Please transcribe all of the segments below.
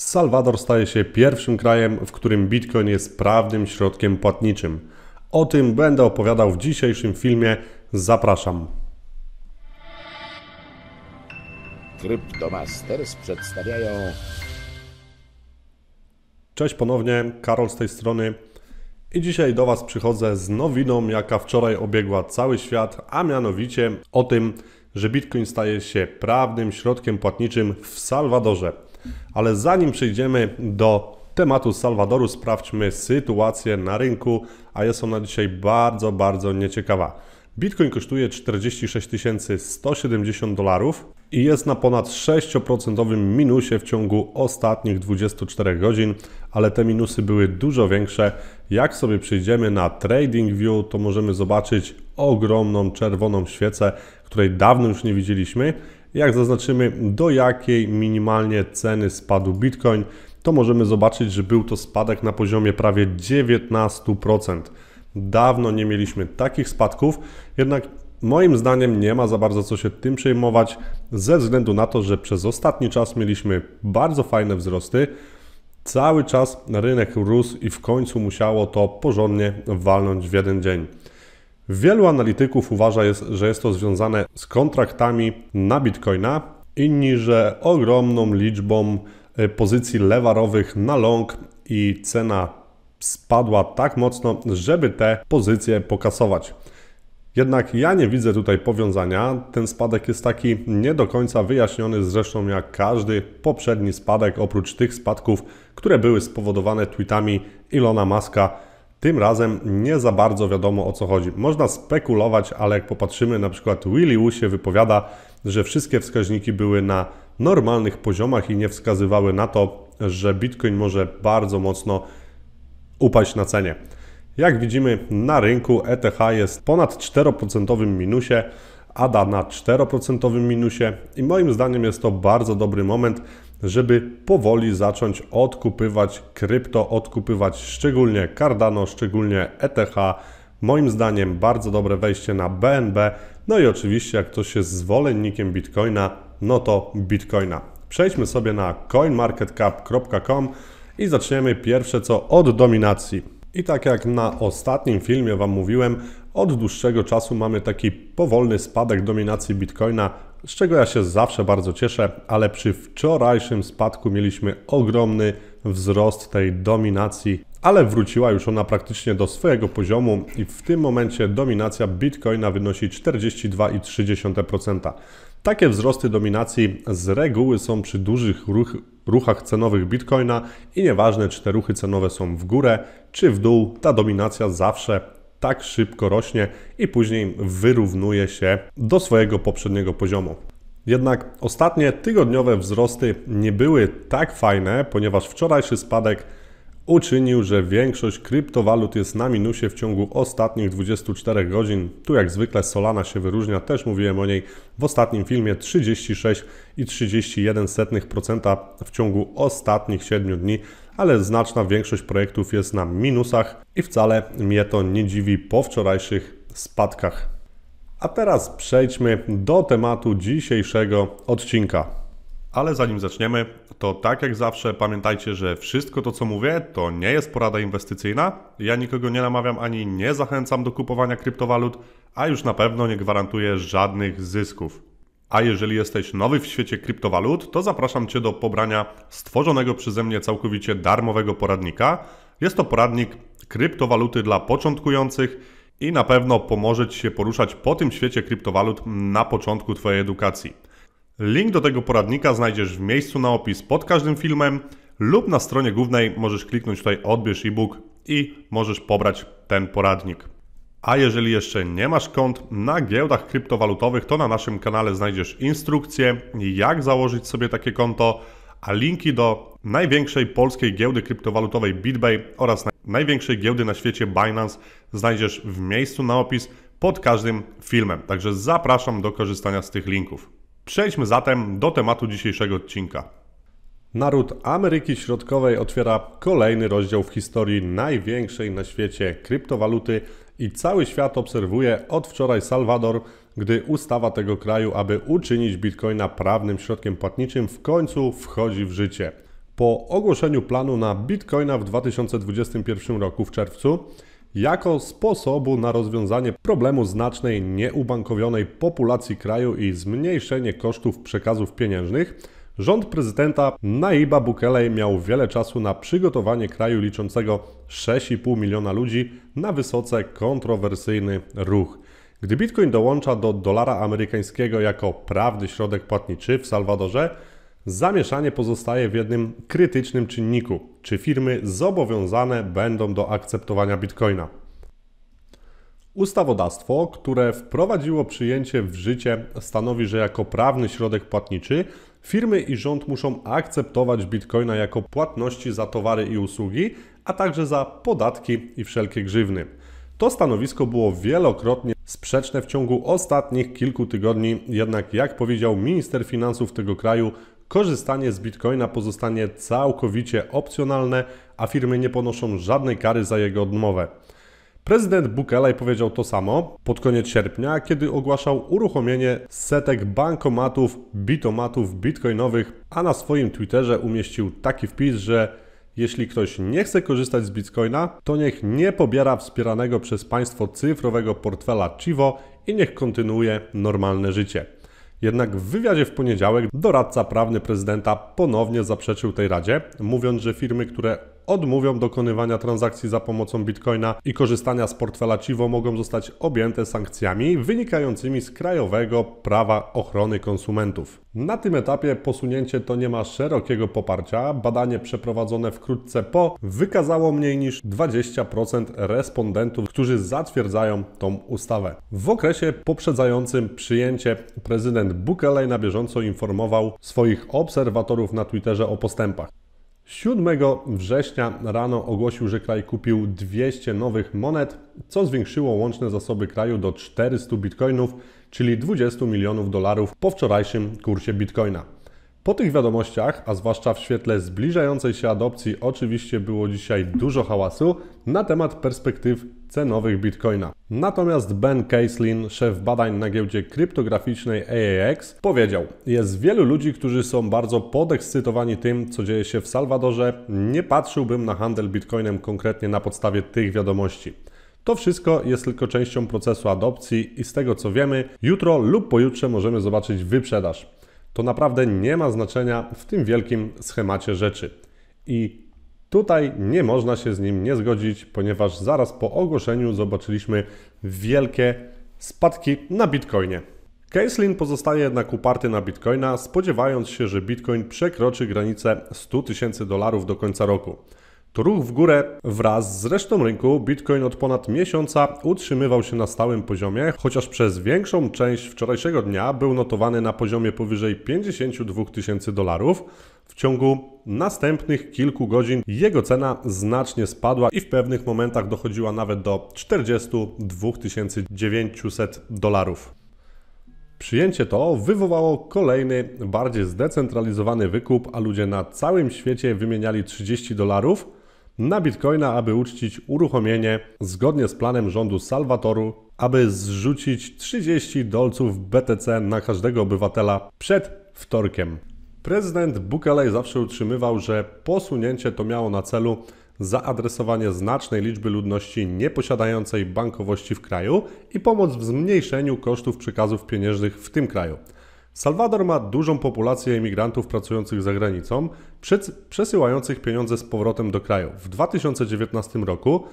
Salwador staje się pierwszym krajem, w którym Bitcoin jest prawnym środkiem płatniczym. O tym będę opowiadał w dzisiejszym filmie. Zapraszam. Cryptomasters przedstawiają. Cześć ponownie, Karol z tej strony. I dzisiaj do Was przychodzę z nowiną, jaka wczoraj obiegła cały świat, a mianowicie o tym, że Bitcoin staje się prawnym środkiem płatniczym w Salwadorze. Ale zanim przejdziemy do tematu Salwadoru, sprawdźmy sytuację na rynku, a jest ona dzisiaj bardzo, bardzo nieciekawa. Bitcoin kosztuje 46 170 dolarów i jest na ponad 6% minusie w ciągu ostatnich 24 godzin, ale te minusy były dużo większe. Jak sobie przejdziemy na Trading View, to możemy zobaczyć ogromną czerwoną świecę, której dawno już nie widzieliśmy jak zaznaczymy, do jakiej minimalnie ceny spadł Bitcoin, to możemy zobaczyć, że był to spadek na poziomie prawie 19%. Dawno nie mieliśmy takich spadków, jednak moim zdaniem nie ma za bardzo co się tym przejmować, ze względu na to, że przez ostatni czas mieliśmy bardzo fajne wzrosty. Cały czas rynek rósł i w końcu musiało to porządnie walnąć w jeden dzień. Wielu analityków uważa, że jest to związane z kontraktami na bitcoina, inni, że ogromną liczbą e, pozycji lewarowych na long i cena spadła tak mocno, żeby te pozycje pokasować. Jednak ja nie widzę tutaj powiązania. Ten spadek jest taki nie do końca wyjaśniony, zresztą jak każdy poprzedni spadek, oprócz tych spadków, które były spowodowane tweetami Ilona Maska tym razem nie za bardzo wiadomo o co chodzi. Można spekulować, ale jak popatrzymy, na przykład Willy Wu się wypowiada, że wszystkie wskaźniki były na normalnych poziomach i nie wskazywały na to, że Bitcoin może bardzo mocno upaść na cenie. Jak widzimy na rynku ETH jest ponad 4% minusie, ADA na 4% minusie i moim zdaniem jest to bardzo dobry moment, żeby powoli zacząć odkupywać krypto, odkupywać szczególnie Cardano, szczególnie ETH. Moim zdaniem bardzo dobre wejście na BNB. No i oczywiście, jak ktoś jest zwolennikiem Bitcoina, no to Bitcoina. Przejdźmy sobie na coinmarketcap.com i zaczniemy pierwsze co od dominacji. I tak jak na ostatnim filmie Wam mówiłem, od dłuższego czasu mamy taki powolny spadek dominacji Bitcoina z czego ja się zawsze bardzo cieszę, ale przy wczorajszym spadku mieliśmy ogromny wzrost tej dominacji, ale wróciła już ona praktycznie do swojego poziomu i w tym momencie dominacja Bitcoina wynosi 42,3%. Takie wzrosty dominacji z reguły są przy dużych ruch, ruchach cenowych Bitcoina i nieważne czy te ruchy cenowe są w górę czy w dół, ta dominacja zawsze tak szybko rośnie i później wyrównuje się do swojego poprzedniego poziomu. Jednak ostatnie tygodniowe wzrosty nie były tak fajne, ponieważ wczorajszy spadek uczynił, że większość kryptowalut jest na minusie w ciągu ostatnich 24 godzin. Tu jak zwykle Solana się wyróżnia, też mówiłem o niej w ostatnim filmie 36,31% w ciągu ostatnich 7 dni ale znaczna większość projektów jest na minusach i wcale mnie to nie dziwi po wczorajszych spadkach. A teraz przejdźmy do tematu dzisiejszego odcinka. Ale zanim zaczniemy, to tak jak zawsze pamiętajcie, że wszystko to co mówię to nie jest porada inwestycyjna. Ja nikogo nie namawiam ani nie zachęcam do kupowania kryptowalut, a już na pewno nie gwarantuję żadnych zysków. A jeżeli jesteś nowy w świecie kryptowalut, to zapraszam Cię do pobrania stworzonego przeze mnie całkowicie darmowego poradnika. Jest to poradnik kryptowaluty dla początkujących i na pewno pomoże Ci się poruszać po tym świecie kryptowalut na początku Twojej edukacji. Link do tego poradnika znajdziesz w miejscu na opis pod każdym filmem lub na stronie głównej możesz kliknąć tutaj odbierz e-book i możesz pobrać ten poradnik. A jeżeli jeszcze nie masz kont na giełdach kryptowalutowych, to na naszym kanale znajdziesz instrukcję, jak założyć sobie takie konto, a linki do największej polskiej giełdy kryptowalutowej BitBay oraz największej giełdy na świecie Binance znajdziesz w miejscu na opis pod każdym filmem. Także zapraszam do korzystania z tych linków. Przejdźmy zatem do tematu dzisiejszego odcinka. Naród Ameryki Środkowej otwiera kolejny rozdział w historii największej na świecie kryptowaluty, i cały świat obserwuje od wczoraj Salwador, gdy ustawa tego kraju, aby uczynić bitcoina prawnym środkiem płatniczym, w końcu wchodzi w życie. Po ogłoszeniu planu na bitcoina w 2021 roku w czerwcu, jako sposobu na rozwiązanie problemu znacznej nieubankowionej populacji kraju i zmniejszenie kosztów przekazów pieniężnych, Rząd prezydenta Naiba Bukelej miał wiele czasu na przygotowanie kraju liczącego 6,5 miliona ludzi na wysoce kontrowersyjny ruch. Gdy bitcoin dołącza do dolara amerykańskiego jako prawdy środek płatniczy w Salwadorze, zamieszanie pozostaje w jednym krytycznym czynniku: czy firmy zobowiązane będą do akceptowania bitcoina? Ustawodawstwo, które wprowadziło przyjęcie w życie, stanowi, że jako prawny środek płatniczy Firmy i rząd muszą akceptować bitcoina jako płatności za towary i usługi, a także za podatki i wszelkie grzywny. To stanowisko było wielokrotnie sprzeczne w ciągu ostatnich kilku tygodni, jednak jak powiedział minister finansów tego kraju, korzystanie z bitcoina pozostanie całkowicie opcjonalne, a firmy nie ponoszą żadnej kary za jego odmowę. Prezydent Bukelej powiedział to samo pod koniec sierpnia, kiedy ogłaszał uruchomienie setek bankomatów, bitomatów bitcoinowych, a na swoim Twitterze umieścił taki wpis, że jeśli ktoś nie chce korzystać z bitcoina, to niech nie pobiera wspieranego przez państwo cyfrowego portfela Chivo i niech kontynuuje normalne życie. Jednak w wywiadzie w poniedziałek doradca prawny prezydenta ponownie zaprzeczył tej radzie, mówiąc, że firmy, które odmówią dokonywania transakcji za pomocą bitcoina i korzystania z portfela CIVO mogą zostać objęte sankcjami wynikającymi z krajowego prawa ochrony konsumentów. Na tym etapie posunięcie to nie ma szerokiego poparcia. Badanie przeprowadzone wkrótce po wykazało mniej niż 20% respondentów, którzy zatwierdzają tą ustawę. W okresie poprzedzającym przyjęcie prezydent Bukelej na bieżąco informował swoich obserwatorów na Twitterze o postępach. 7 września rano ogłosił, że kraj kupił 200 nowych monet, co zwiększyło łączne zasoby kraju do 400 bitcoinów, czyli 20 milionów dolarów po wczorajszym kursie bitcoina. Po tych wiadomościach, a zwłaszcza w świetle zbliżającej się adopcji, oczywiście było dzisiaj dużo hałasu na temat perspektyw cenowych bitcoina. Natomiast Ben Caislin, szef badań na giełdzie kryptograficznej AAX, powiedział: Jest wielu ludzi, którzy są bardzo podekscytowani tym, co dzieje się w Salwadorze. Nie patrzyłbym na handel bitcoinem konkretnie na podstawie tych wiadomości. To wszystko jest tylko częścią procesu adopcji i z tego co wiemy, jutro lub pojutrze możemy zobaczyć wyprzedaż to naprawdę nie ma znaczenia w tym wielkim schemacie rzeczy. I tutaj nie można się z nim nie zgodzić, ponieważ zaraz po ogłoszeniu zobaczyliśmy wielkie spadki na Bitcoinie. Caselin pozostaje jednak uparty na Bitcoina, spodziewając się, że Bitcoin przekroczy granicę 100 tysięcy dolarów do końca roku. To ruch w górę wraz z resztą rynku Bitcoin od ponad miesiąca utrzymywał się na stałym poziomie, chociaż przez większą część wczorajszego dnia był notowany na poziomie powyżej 52 tysięcy dolarów. W ciągu następnych kilku godzin jego cena znacznie spadła i w pewnych momentach dochodziła nawet do 42 900 dolarów. Przyjęcie to wywołało kolejny, bardziej zdecentralizowany wykup, a ludzie na całym świecie wymieniali 30 dolarów na bitcoina, aby uczcić uruchomienie zgodnie z planem rządu Salwatoru, aby zrzucić 30 dolców BTC na każdego obywatela przed wtorkiem. Prezydent Bukelej zawsze utrzymywał, że posunięcie to miało na celu zaadresowanie znacznej liczby ludności nieposiadającej bankowości w kraju i pomoc w zmniejszeniu kosztów przekazów pieniężnych w tym kraju. Salwador ma dużą populację emigrantów pracujących za granicą, przesyłających pieniądze z powrotem do kraju. W 2019 roku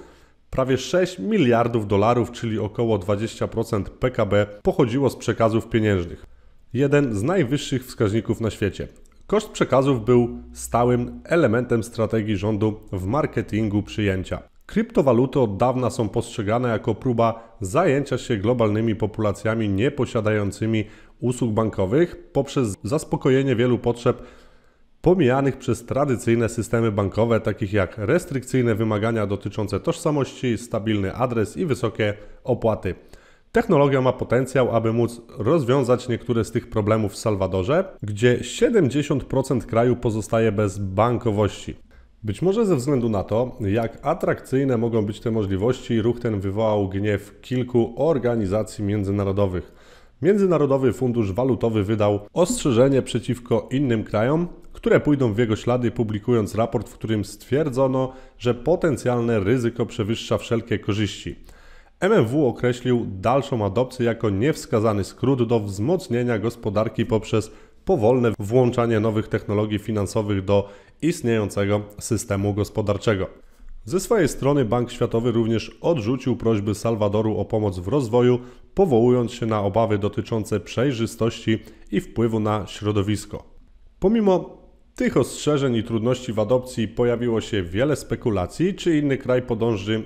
prawie 6 miliardów dolarów, czyli około 20% PKB, pochodziło z przekazów pieniężnych. Jeden z najwyższych wskaźników na świecie. Koszt przekazów był stałym elementem strategii rządu w marketingu przyjęcia. Kryptowaluty od dawna są postrzegane jako próba zajęcia się globalnymi populacjami nieposiadającymi usług bankowych poprzez zaspokojenie wielu potrzeb pomijanych przez tradycyjne systemy bankowe, takich jak restrykcyjne wymagania dotyczące tożsamości, stabilny adres i wysokie opłaty. Technologia ma potencjał, aby móc rozwiązać niektóre z tych problemów w Salwadorze, gdzie 70% kraju pozostaje bez bankowości. Być może ze względu na to, jak atrakcyjne mogą być te możliwości, ruch ten wywołał gniew kilku organizacji międzynarodowych. Międzynarodowy Fundusz Walutowy wydał ostrzeżenie przeciwko innym krajom, które pójdą w jego ślady, publikując raport, w którym stwierdzono, że potencjalne ryzyko przewyższa wszelkie korzyści. MMW określił dalszą adopcję jako niewskazany skrót do wzmocnienia gospodarki poprzez powolne włączanie nowych technologii finansowych do istniejącego systemu gospodarczego. Ze swojej strony Bank Światowy również odrzucił prośby Salwadoru o pomoc w rozwoju, powołując się na obawy dotyczące przejrzystości i wpływu na środowisko. Pomimo tych ostrzeżeń i trudności w adopcji pojawiło się wiele spekulacji, czy inny kraj podąży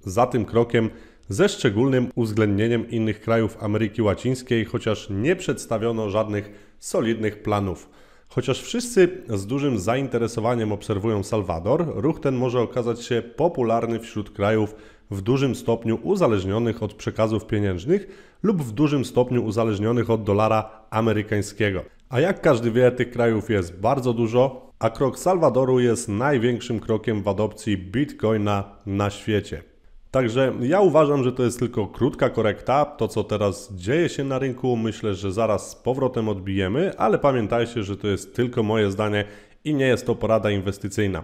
za tym krokiem ze szczególnym uwzględnieniem innych krajów Ameryki Łacińskiej, chociaż nie przedstawiono żadnych solidnych planów. Chociaż wszyscy z dużym zainteresowaniem obserwują Salwador, ruch ten może okazać się popularny wśród krajów w dużym stopniu uzależnionych od przekazów pieniężnych lub w dużym stopniu uzależnionych od dolara amerykańskiego. A jak każdy wie, tych krajów jest bardzo dużo, a krok Salwadoru jest największym krokiem w adopcji bitcoina na świecie. Także ja uważam, że to jest tylko krótka korekta. To, co teraz dzieje się na rynku, myślę, że zaraz z powrotem odbijemy, ale pamiętajcie, że to jest tylko moje zdanie i nie jest to porada inwestycyjna.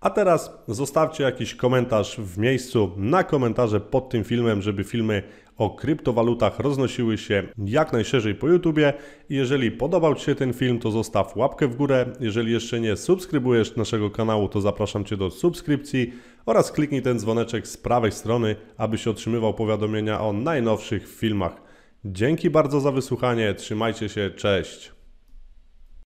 A teraz zostawcie jakiś komentarz w miejscu na komentarze pod tym filmem, żeby filmy o kryptowalutach roznosiły się jak najszerzej po YouTubie. Jeżeli podobał Ci się ten film, to zostaw łapkę w górę. Jeżeli jeszcze nie subskrybujesz naszego kanału, to zapraszam Cię do subskrypcji oraz kliknij ten dzwoneczek z prawej strony, abyś otrzymywał powiadomienia o najnowszych filmach. Dzięki bardzo za wysłuchanie, trzymajcie się, cześć!